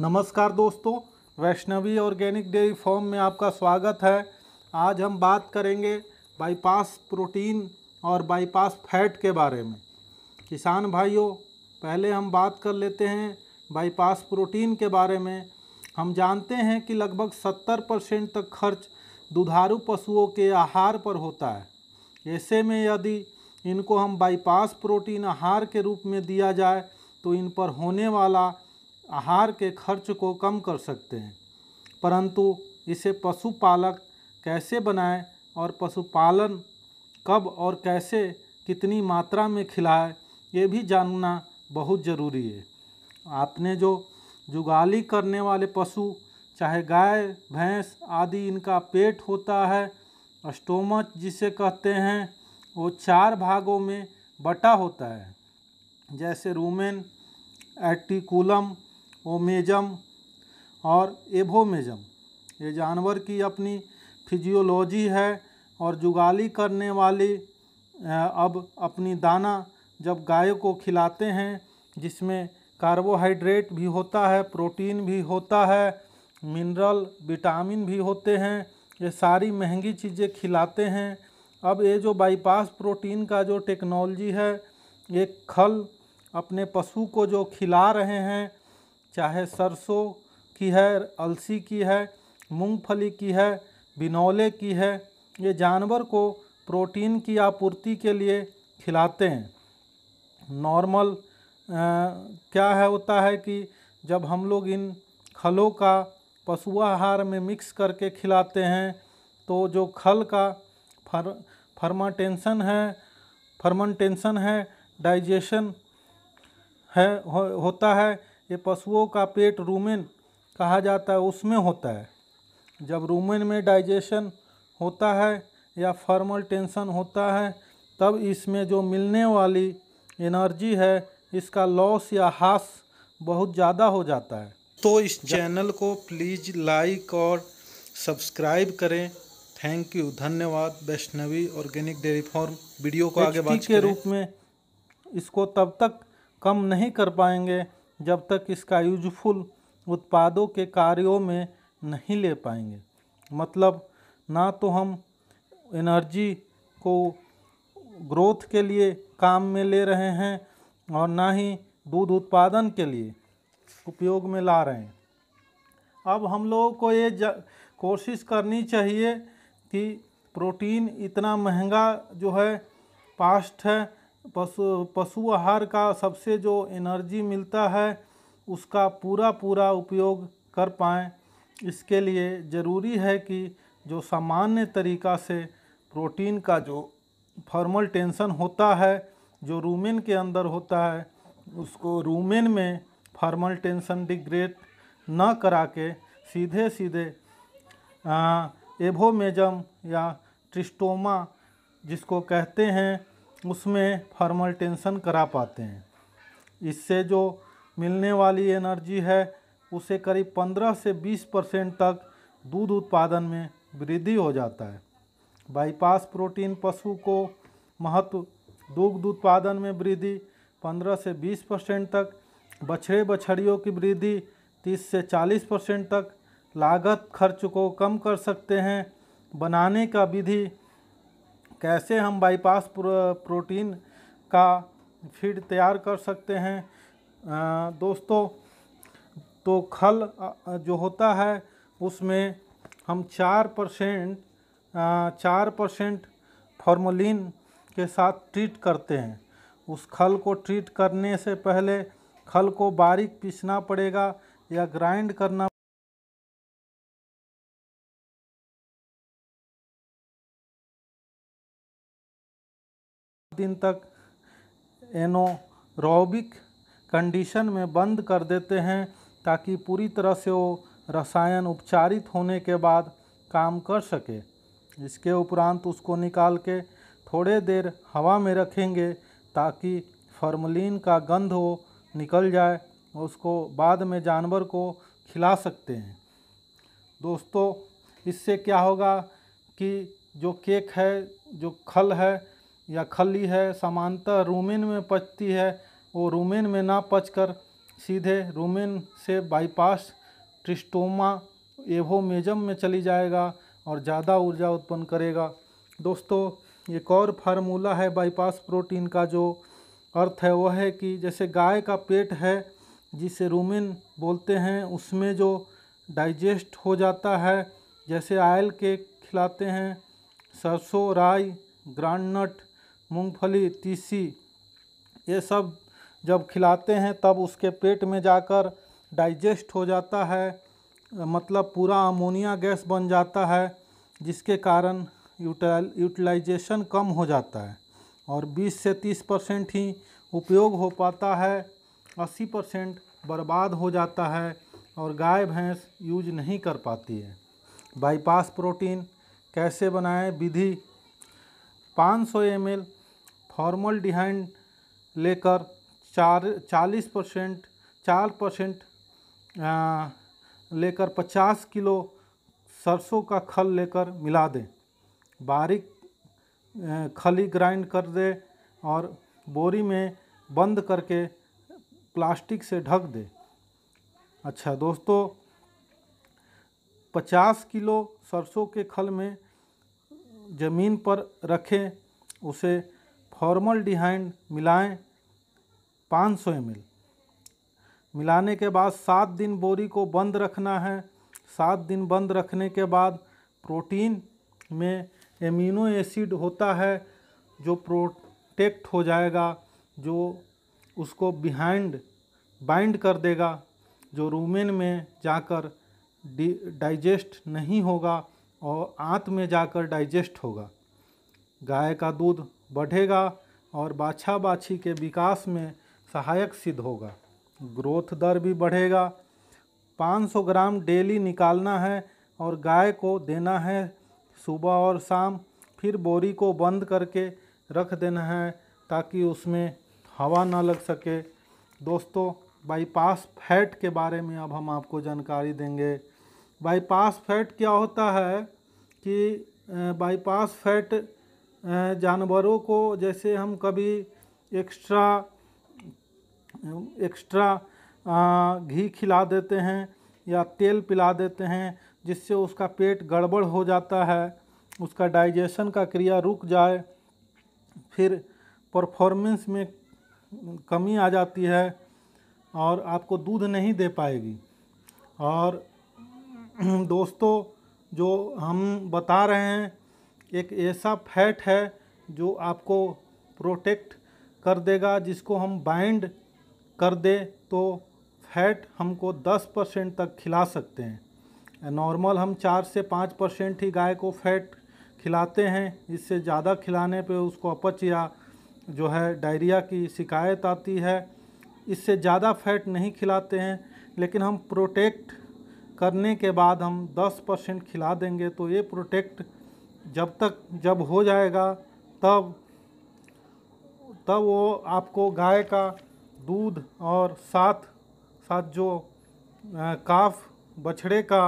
नमस्कार दोस्तों Vaishnavi organic dairy form में आपका स्वागत है आज हम बात करेंगे बाईपास प्रोटीन और बाईपास फैट के बारे में किसान भाइयों पहले हम बात कर लेते हैं बाईपास प्रोटीन के बारे में हम जानते हैं कि लगभग 70 परसेंट तक खर्च दुधारू पशुओं के आहार पर होता है ऐसे में यदि इनको हम बाईपास प्रोटीन आहार के रूप में दिया जाए तो इन पर होने वाला आहार के खर्च को कम कर सकते हैं परंतु इसे पशुपालक कैसे बनाए और पशुपालन कब और कैसे कितनी मात्रा में खिलाए ये भी जानना बहुत ज़रूरी है आपने जो जुगाली करने वाले पशु चाहे गाय भैंस आदि इनका पेट होता है स्टोमच जिसे कहते हैं वो चार भागों में बटा होता है जैसे रूमेन एटिकुलम ओमेजम और एभोमेजम ये जानवर की अपनी फिजियोलॉजी है और जुगाली करने वाली अब अपनी दाना जब गाय को खिलाते हैं जिसमें कार्बोहाइड्रेट भी होता है प्रोटीन भी होता है मिनरल विटामिन भी होते हैं ये सारी महंगी चीज़ें खिलाते हैं अब ये जो बाईपास प्रोटीन का जो टेक्नोलॉजी है एक खल अपने पशु को जो खिला रहे हैं चाहे सरसों की है अलसी की है मूंगफली की है बिनौले की है ये जानवर को प्रोटीन की आपूर्ति के लिए खिलाते हैं नॉर्मल क्या है होता है कि जब हम लोग इन खलों का पशु आहार में मिक्स करके खिलाते हैं तो जो खल का फर फर्माटेंसन है फर्मेंटेशन है डाइजेशन है हो, होता है ये पशुओं का पेट रूमेन कहा जाता है उसमें होता है जब रूमेन में डाइजेशन होता है या फॉर्मल टेंशन होता है तब इसमें जो मिलने वाली एनर्जी है इसका लॉस या हास बहुत ज़्यादा हो जाता है तो इस चैनल को प्लीज़ लाइक और सब्सक्राइब करें थैंक यू धन्यवाद Vaishnavi organic dairy farm video को आगे बढ़ के रूप में इसको तब तक कम नहीं कर पाएंगे जब तक इसका यूजफुल उत्पादों के कार्यों में नहीं ले पाएंगे मतलब ना तो हम एनर्जी को ग्रोथ के लिए काम में ले रहे हैं और ना ही दूध उत्पादन के लिए उपयोग में ला रहे हैं अब हम लोगों को ये कोशिश करनी चाहिए कि प्रोटीन इतना महंगा जो है पास्ट है पशु पशु आहार का सबसे जो एनर्जी मिलता है उसका पूरा पूरा उपयोग कर पाएँ इसके लिए ज़रूरी है कि जो सामान्य तरीका से प्रोटीन का जो फॉर्मल टेंशन होता है जो रूमेन के अंदर होता है उसको रूमेन में फॉर्मल टेंशन डिग्रेड न करा के सीधे सीधे एभोमेजम या ट्रिस्टोमा जिसको कहते हैं उसमें फर्मल टेंशन करा पाते हैं इससे जो मिलने वाली एनर्जी है उसे करीब 15 से 20 परसेंट तक दूध उत्पादन में वृद्धि हो जाता है बाईपास प्रोटीन पशु को महत्व दुग्ध उत्पादन में वृद्धि 15 से 20 परसेंट तक बछड़े बछड़ियों की वृद्धि 30 से 40 परसेंट तक लागत खर्च को कम कर सकते हैं बनाने का विधि कैसे हम बाईपास प्रोटीन का फीड तैयार कर सकते हैं आ, दोस्तों तो खल जो होता है उसमें हम चार परसेंट चार परसेंट फॉर्मोलिन के साथ ट्रीट करते हैं उस खल को ट्रीट करने से पहले खल को बारीक पीसना पड़ेगा या ग्राइंड करना दिन तक एनोरोबिक कंडीशन में बंद कर देते हैं ताकि पूरी तरह से वो रसायन उपचारित होने के बाद काम कर सके इसके उपरांत उसको निकाल के थोड़े देर हवा में रखेंगे ताकि फॉर्मलिन का गंध हो निकल जाए और उसको बाद में जानवर को खिला सकते हैं दोस्तों इससे क्या होगा कि जो केक है जो खल है या खली है समांतर रूमेन में पचती है वो रूमेन में ना पचकर सीधे रूमेन से बाईपास ट्रिस्टोमा एवोमेजम में चली जाएगा और ज़्यादा ऊर्जा उत्पन्न करेगा दोस्तों एक और फार्मूला है बाईपास प्रोटीन का जो अर्थ है वह है कि जैसे गाय का पेट है जिसे रूमिन बोलते हैं उसमें जो डाइजेस्ट हो जाता है जैसे आयल के खिलाते हैं सरसों राई ग्रांड नट मूंगफली तीसी ये सब जब खिलाते हैं तब उसके पेट में जाकर डाइजेस्ट हो जाता है मतलब पूरा अमोनिया गैस बन जाता है जिसके कारण यूटिलाइजेशन कम हो जाता है और 20 से 30 परसेंट ही उपयोग हो पाता है 80 परसेंट बर्बाद हो जाता है और गाय भैंस यूज नहीं कर पाती है बाईपास प्रोटीन कैसे बनाएं विधि 500 सौ फॉर्मल डिहाइंड लेकर चार चालीस परसेंट चार परसेंट लेकर पचास किलो सरसों का खल लेकर मिला दें बारीक खली ग्राइंड कर दे और बोरी में बंद करके प्लास्टिक से ढक दे अच्छा दोस्तों 50 किलो सरसों के खल में ज़मीन पर रखें उसे फॉर्मल डिहाइंड मिलाएं 500 सौ मिलाने के बाद सात दिन बोरी को बंद रखना है सात दिन बंद रखने के बाद प्रोटीन में एमिनो एसिड होता है जो प्रोटेक्ट हो जाएगा जो उसको बिहाइंड बाइंड कर देगा जो रूमेन में जाकर डाइजेस्ट नहीं होगा और आंत में जाकर डाइजेस्ट होगा गाय का दूध बढ़ेगा और बाछा बाछी के विकास में सहायक सिद्ध होगा ग्रोथ दर भी बढ़ेगा 500 ग्राम डेली निकालना है और गाय को देना है सुबह और शाम फिर बोरी को बंद करके रख देना है ताकि उसमें हवा ना लग सके दोस्तों बाईपास फैट के बारे में अब हम आपको जानकारी देंगे बाईपास फैट क्या होता है कि बाईपास फैट जानवरों को जैसे हम कभी एक्स्ट्रा एक्स्ट्रा घी खिला देते हैं या तेल पिला देते हैं जिससे उसका पेट गड़बड़ हो जाता है उसका डाइजेशन का क्रिया रुक जाए फिर परफॉर्मेंस में कमी आ जाती है और आपको दूध नहीं दे पाएगी और दोस्तों जो हम बता रहे हैं एक ऐसा फैट है जो आपको प्रोटेक्ट कर देगा जिसको हम बाइंड कर दे तो फैट हमको 10 परसेंट तक खिला सकते हैं नॉर्मल हम चार से पाँच परसेंट ही गाय को फैट खिलाते हैं इससे ज़्यादा खिलाने पे उसको अपच या जो है डायरिया की शिकायत आती है इससे ज़्यादा फैट नहीं खिलाते हैं लेकिन हम प्रोटेक्ट करने के बाद हम 10 परसेंट खिला देंगे तो ये प्रोटेक्ट जब तक जब हो जाएगा तब तब वो आपको गाय का दूध और साथ साथ जो काफ बछड़े का